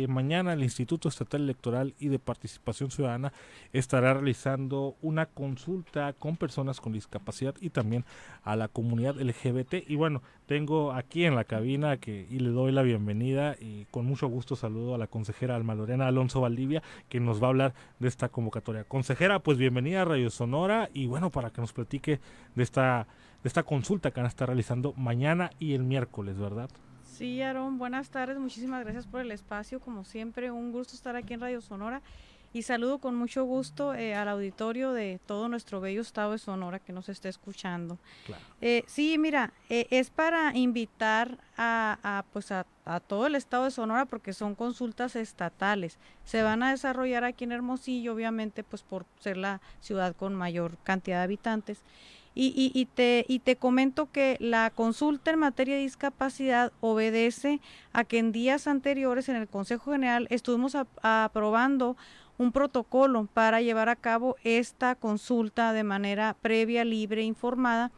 Eh, mañana el Instituto Estatal Electoral y de Participación Ciudadana estará realizando una consulta con personas con discapacidad y también a la comunidad LGBT. Y bueno, tengo aquí en la cabina que, y le doy la bienvenida y con mucho gusto saludo a la consejera Alma Lorena Alonso Valdivia, que nos va a hablar de esta convocatoria. Consejera, pues bienvenida a Radio Sonora y bueno, para que nos platique de esta, de esta consulta que van a estar realizando mañana y el miércoles, ¿verdad? Sí, Aarón, buenas tardes, muchísimas gracias por el espacio, como siempre, un gusto estar aquí en Radio Sonora y saludo con mucho gusto eh, al auditorio de todo nuestro bello estado de Sonora que nos esté escuchando. Eh, sí, mira, eh, es para invitar a, pues a, todo el estado de Sonora porque son consultas estatales. Se van a desarrollar aquí en Hermosillo, obviamente, pues por ser la ciudad con mayor cantidad de habitantes. Y, te, comento que la consulta en materia de discapacidad obedece a que en días anteriores en el Consejo General estuvimos aprobando un protocolo para llevar a cabo esta consulta de manera previa, libre, e informada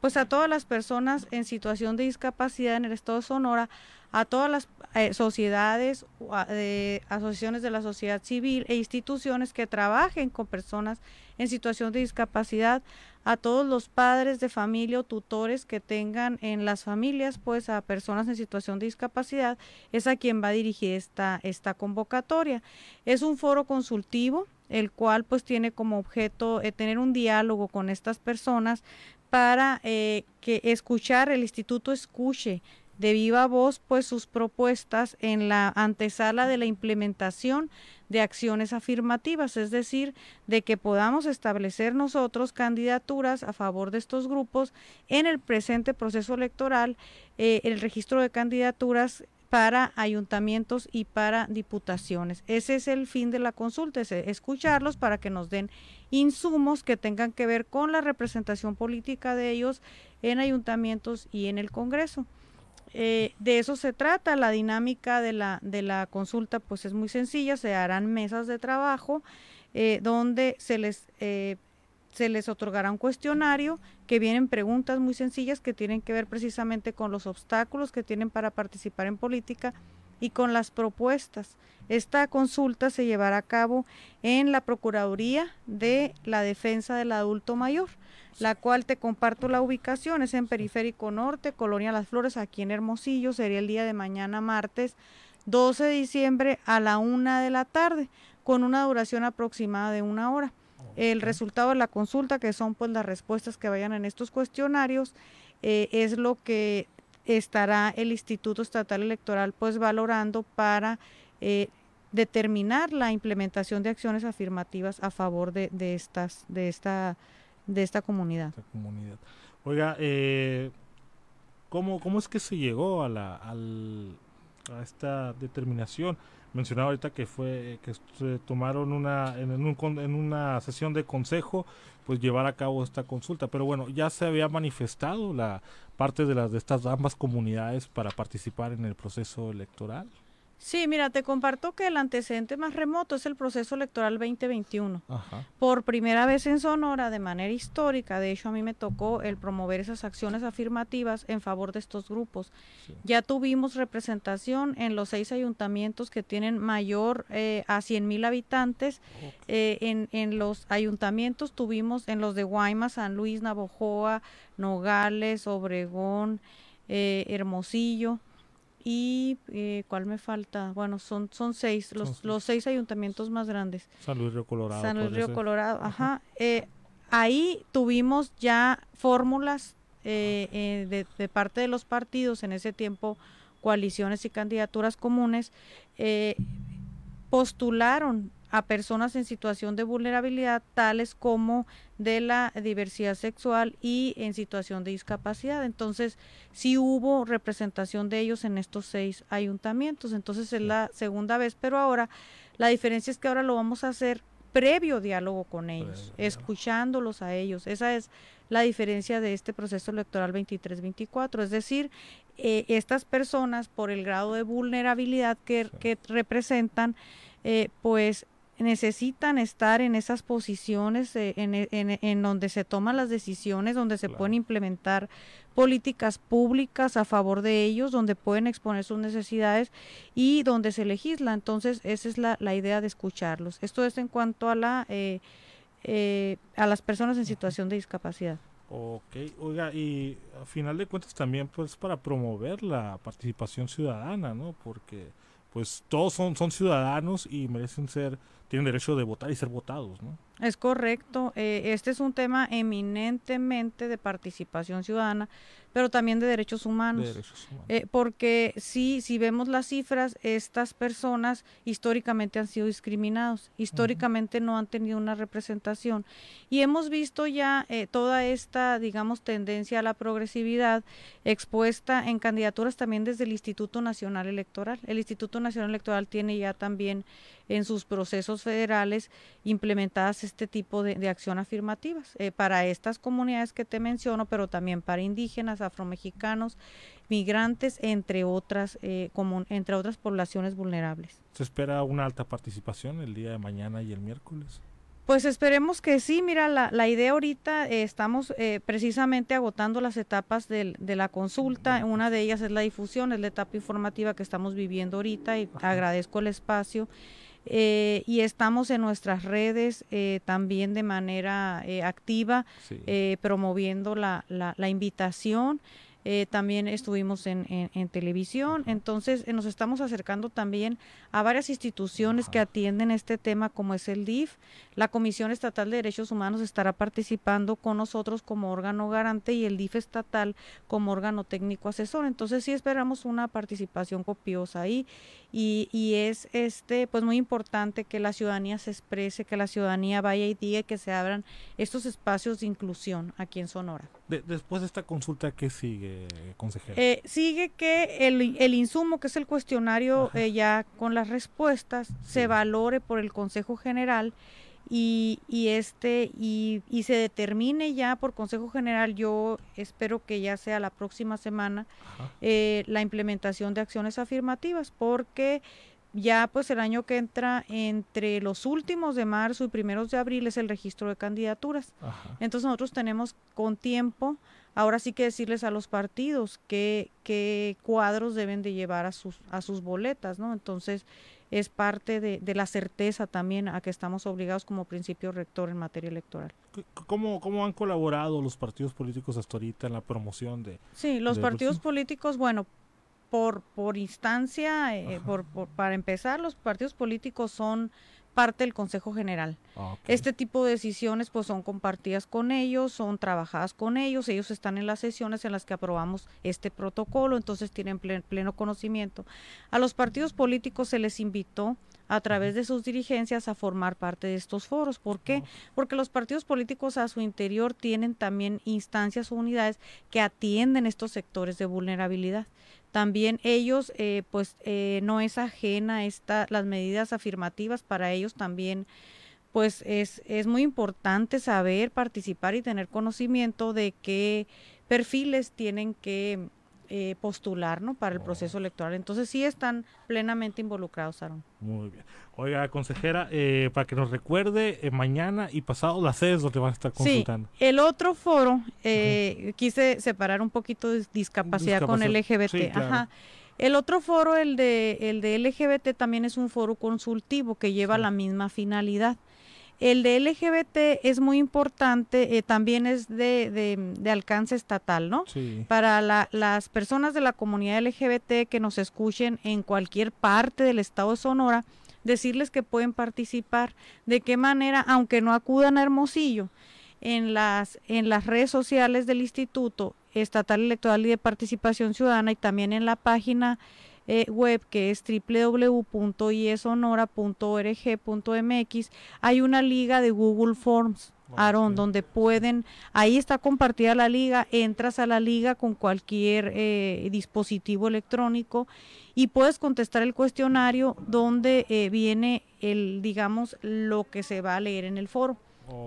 pues a todas las personas en situación de discapacidad en el estado de Sonora, a todas las eh, sociedades, asociaciones de la sociedad civil e instituciones que trabajen con personas en situación de discapacidad, a todos los padres de familia o tutores que tengan en las familias, pues a personas en situación de discapacidad, es a quien va a dirigir esta, esta convocatoria. Es un foro consultivo el cual pues tiene como objeto eh, tener un diálogo con estas personas para eh, que escuchar, el instituto escuche de viva voz pues sus propuestas en la antesala de la implementación de acciones afirmativas, es decir, de que podamos establecer nosotros candidaturas a favor de estos grupos en el presente proceso electoral, eh, el registro de candidaturas para ayuntamientos y para diputaciones. Ese es el fin de la consulta, es escucharlos para que nos den insumos que tengan que ver con la representación política de ellos en ayuntamientos y en el Congreso. Eh, de eso se trata, la dinámica de la, de la consulta pues es muy sencilla, se harán mesas de trabajo eh, donde se les eh, se les otorgará un cuestionario que vienen preguntas muy sencillas que tienen que ver precisamente con los obstáculos que tienen para participar en política y con las propuestas. Esta consulta se llevará a cabo en la Procuraduría de la Defensa del Adulto Mayor, la cual te comparto la ubicación, es en Periférico Norte, Colonia Las Flores, aquí en Hermosillo, sería el día de mañana martes 12 de diciembre a la una de la tarde, con una duración aproximada de una hora. El resultado de la consulta, que son pues las respuestas que vayan en estos cuestionarios, eh, es lo que estará el Instituto Estatal Electoral pues valorando para eh, determinar la implementación de acciones afirmativas a favor de, de estas de esta de esta comunidad. Oiga, eh, ¿cómo, es que se llegó a la a esta determinación? mencionaba ahorita que fue que se tomaron una en, en una sesión de consejo pues llevar a cabo esta consulta pero bueno ya se había manifestado la parte de las de estas ambas comunidades para participar en el proceso electoral Sí, mira, te comparto que el antecedente más remoto es el proceso electoral 2021. Por primera vez en Sonora, de manera histórica, de hecho a mí me tocó el promover esas acciones afirmativas en favor de estos grupos. Ya tuvimos representación en los seis ayuntamientos que tienen mayor eh, a 100 mil habitantes. Eh, en, los ayuntamientos tuvimos en los de Guaymas, San Luis, Navojoa, Nogales, Obregón, eh, Hermosillo y eh, cuál me falta bueno son son seis los, los seis ayuntamientos más grandes San Luis Río Colorado eh, ahí tuvimos ya fórmulas eh, de, de, parte de los partidos en ese tiempo coaliciones y candidaturas comunes postularon a personas en situación de vulnerabilidad, tales como de la diversidad sexual y en situación de discapacidad. Entonces, sí hubo representación de ellos en estos seis ayuntamientos. Entonces, es la segunda vez, pero ahora la diferencia es que ahora lo vamos a hacer previo diálogo con ellos, escuchándolos a ellos. Esa es la diferencia de este proceso electoral 23-24. Es decir, eh, estas personas, por el grado de vulnerabilidad que, representan, eh, pues necesitan estar en esas posiciones eh, e, e, en, donde se toman las decisiones, donde se pueden implementar políticas públicas a favor de ellos, donde pueden exponer sus necesidades y donde se legisla. Entonces, esa es la, idea de escucharlos. Esto es en cuanto a, la, eh, eh, a las personas en situación de discapacidad. Ok, oiga, y a final de cuentas también pues para promover la participación ciudadana, ¿no? Porque pues todos son, son ciudadanos y merecen ser tienen derecho de votar y ser votados, ¿no? Es correcto. Eh, este es un tema eminentemente de participación ciudadana, pero también de derechos humanos. Eh, porque sí, si vemos las cifras, estas personas históricamente han sido discriminados, históricamente no han tenido una representación. Y hemos visto ya eh, toda esta, digamos, tendencia a la progresividad expuesta en candidaturas también desde el Instituto Nacional Electoral. El Instituto Nacional Electoral tiene ya también en sus procesos federales implementadas este tipo de, de acción afirmativas eh, para estas comunidades que te menciono, pero también para indígenas, afromexicanos, migrantes, entre otras, eh, entre otras poblaciones vulnerables. ¿Se espera una alta participación el día de mañana y el miércoles? Pues esperemos que sí, mira, la, la idea ahorita eh, estamos eh, precisamente agotando las etapas del, de la consulta, una de ellas es la difusión, es la etapa informativa que estamos viviendo ahorita y agradezco el espacio eh, y estamos en nuestras redes eh, también de manera eh, activa, promoviendo la, la invitación eh, también estuvimos en, televisión, entonces eh, nos estamos acercando también a varias instituciones que atienden este tema como es el DIF. La Comisión Estatal de Derechos Humanos estará participando con nosotros como órgano garante y el DIF estatal como órgano técnico asesor, entonces sí esperamos una participación copiosa ahí y, y es este pues muy importante que la ciudadanía se exprese, que la ciudadanía vaya y diga que se abran estos espacios de inclusión aquí en Sonora después de esta consulta, ¿qué sigue, consejera? Eh, sigue que el, el, insumo, que es el cuestionario eh, ya con las respuestas, se valore por el Consejo General y, y este y, y, se determine ya por Consejo General, yo espero que ya sea la próxima semana, eh, la implementación de acciones afirmativas, porque ya pues el año que entra entre los últimos de marzo y primeros de abril es el registro de candidaturas. Entonces nosotros tenemos con tiempo ahora sí que decirles a los partidos qué, qué cuadros deben de llevar a sus, a sus boletas, ¿no? Entonces es parte de, la certeza también a que estamos obligados como principio rector en materia electoral. ¿Cómo, han colaborado los partidos políticos hasta ahorita en la promoción de... Sí, los pues, partidos políticos, bueno, por, instancia, eh, para empezar, los partidos políticos son parte del Consejo General. Ah, este tipo de decisiones pues son compartidas con ellos, son trabajadas con ellos, ellos están en las sesiones en las que aprobamos este protocolo, entonces tienen pleno conocimiento. A los partidos políticos se les invitó a través de sus dirigencias a formar parte de estos foros. ¿Por qué? Porque los partidos políticos a su interior tienen también instancias o unidades que atienden estos sectores de vulnerabilidad también ellos eh, pues eh, no es ajena esta las medidas afirmativas para ellos también pues es, es muy importante saber participar y tener conocimiento de qué perfiles tienen que eh, postular ¿no? para el oh. proceso electoral. Entonces sí están plenamente involucrados, Aaron. Muy bien. Oiga, consejera, eh, para que nos recuerde, eh, mañana y pasado las sedes donde van a estar consultando. Sí, el otro foro, quise separar un poquito de discapacidad, con LGBT. El otro foro, el de, el de LGBT, también es un foro consultivo que lleva la misma finalidad. El de LGBT es muy importante, eh, también es de, alcance estatal, ¿no? Sí. Para las personas de la comunidad LGBT que nos escuchen en cualquier parte del estado de Sonora, decirles que pueden participar, de qué manera, aunque no acudan a Hermosillo, en las, en las redes sociales del Instituto Estatal Electoral y de Participación Ciudadana y también en la página eh, web que es www.iesonora.org.mx hay una liga de Google Forms. Aarón, donde pueden, ahí está compartida la liga, entras a la liga con cualquier eh, dispositivo electrónico y puedes contestar el cuestionario donde eh, viene el, digamos, lo que se va a leer en el foro.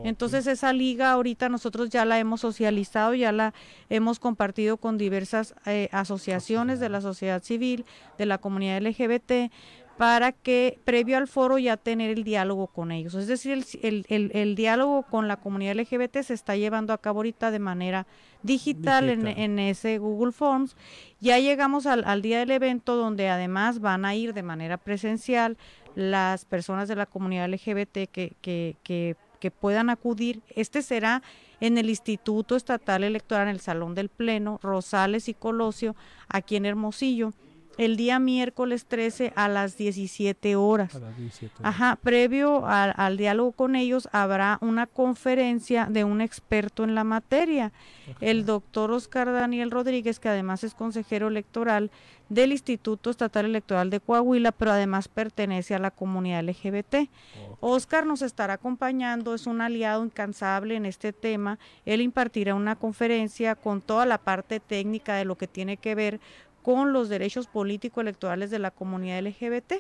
Entonces esa liga ahorita nosotros ya la hemos socializado, ya la hemos compartido con diversas eh, asociaciones de la sociedad civil, de la comunidad LGBT, para que previo al foro ya tener el diálogo con ellos. Es decir, el, diálogo con la comunidad LGBT se está llevando a cabo ahorita de manera digital, En, ese Google Forms. Ya llegamos al, día del evento donde además van a ir de manera presencial las personas de la comunidad LGBT que, que, que que puedan acudir. Este será en el Instituto Estatal Electoral, en el Salón del Pleno, Rosales y Colosio, aquí en Hermosillo el día miércoles 13 a las 17 horas. Ajá, previo al diálogo con ellos habrá una conferencia de un experto en la materia, el doctor Oscar Daniel Rodríguez, que además es consejero electoral del Instituto Estatal Electoral de Coahuila, pero además pertenece a la comunidad LGBT. Oscar nos estará acompañando, es un aliado incansable en este tema. Él impartirá una conferencia con toda la parte técnica de lo que tiene que ver con los derechos políticos electorales de la comunidad LGBT.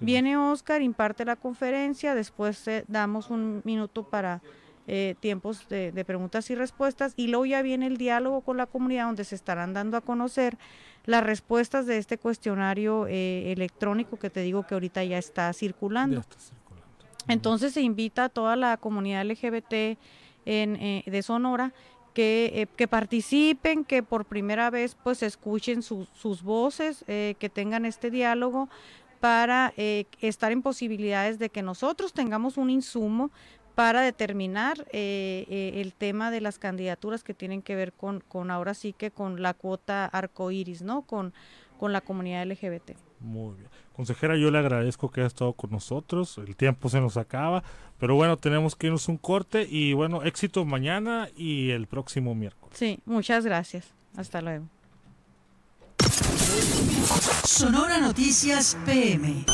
Viene Oscar, imparte la conferencia, después eh, damos un minuto para eh, tiempos de, preguntas y respuestas y luego ya viene el diálogo con la comunidad donde se estarán dando a conocer las respuestas de este cuestionario eh, electrónico que te digo que ahorita ya está circulando. Ya está circulando. Entonces se invita a toda la comunidad LGBT en, de Sonora eh, que, participen, que por primera vez pues escuchen sus voces, eh, que tengan este diálogo para eh, estar en posibilidades de que nosotros tengamos un insumo para determinar el tema de las candidaturas que tienen que ver con, con ahora sí que con la cuota arcoíris, ¿no? Con, con la comunidad LGBT. Muy bien. Consejera, yo le agradezco que haya estado con nosotros. El tiempo se nos acaba, pero bueno, tenemos que irnos un corte y bueno, éxito mañana y el próximo miércoles. Sí, muchas gracias. Hasta luego. Sonora Noticias PM.